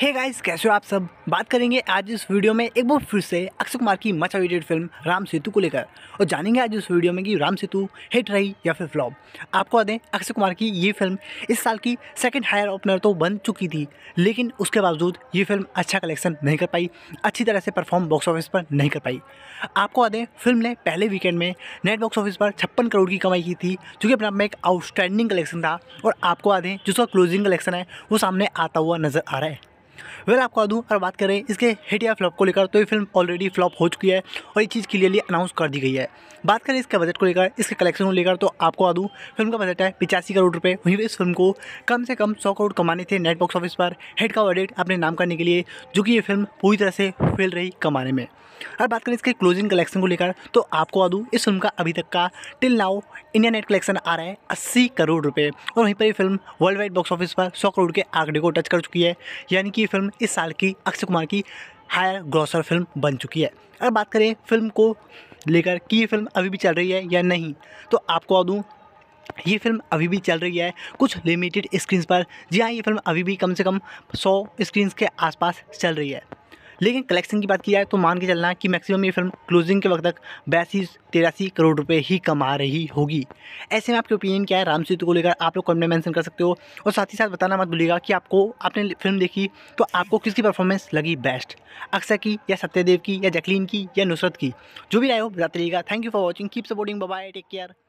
hey guys कैसे हो आप सब बात करेंगे आज इस वीडियो में एक बार फिर से अक्षय कुमार की much awaited film Ram Setu को लेकर और जानेंगे आज इस वीडियो में कि राम सेतु हिट रही या फिर फ्लॉप आपको बता दें अक्षय कुमार की ये फिल्म इस साल की सेकंड हायर ओपनर तो बन चुकी थी लेकिन उसके बावजूद ये फिल्म अच्छा कलेक्शन नहीं कर पाई अच्छी तरह से परफॉर्म बॉक्स ऑफिस पर नहीं कर पाई आपको बता दें फिल्म ने पहले वीकेंड में नेट बॉक्स ऑफिस पर छप्पन करोड़ की कमाई की थी जो कि अपने आप में एक आउटस्टैंडिंग कलेक्शन था और आपको बता दें जिसका क्लोजिंग कलेक्शन है वो सामने आता हुआ नजर आ रहा है वेल आपको दूँ और बात करें इसके हिट या फ्लॉप को लेकर तो ये फिल्म ऑलरेडी फ्लॉप हो चुकी है और ये चीज़ क्लियरली अनाउंस कर दी गई है बात करें इसके बजट को लेकर इसके कलेक्शन को लेकर तो आपको दूँ फिल्म का बजट है पिचासी करोड़ रुपए वहीं इस फिल्म को कम से कम सौ करोड़ कमाने थे नेट बॉक्स ऑफिस पर हिट का ऑडिट अपने नाम करने के लिए जो कि ये फिल्म पूरी तरह से फेल रही कमाने में और बात करें इसके क्लोजिंग कलेक्शन को लेकर तो आपको दूँ इस फिल्म का अभी तक का till now India net collection आ रहा है अस्सी करोड़ रुपये और वहीं पर ये film worldwide box office पर सौ करोड़ के आंकड़े को टच कर चुकी है यानी कि फिल्म इस साल की अक्षय कुमार की हायर ग्रॉसर फिल्म बन चुकी है अगर बात करें फिल्म को लेकर कि ये फिल्म अभी भी चल रही है या नहीं तो आपको दूँ ये फिल्म अभी भी चल रही है कुछ लिमिटेड स्क्रीन्स पर जी हाँ ये फिल्म अभी भी कम से कम सौ स्क्रीन्स के आसपास चल रही है लेकिन कलेक्शन की बात की जाए तो मान के चलना कि मैक्सिमम ये फिल्म क्लोजिंग के वक्त तक बयासी तिरासी करोड़ रुपये ही कमा रही होगी ऐसे में आपके ओपिनियन क्या है राम सेतु को लेकर आप लोग कमेंट मेंशन कर सकते हो और साथ ही साथ बताना मत भूलिएगा कि आपको आपने फिल्म देखी तो आपको किसकी परफॉर्मेंस लगी बेस्ट अक्षय की या सत्यदेव की या जैकलीन की या नुसरत की जो भी राय हो बताते रहिएगा thank you for watching keep supporting bye take care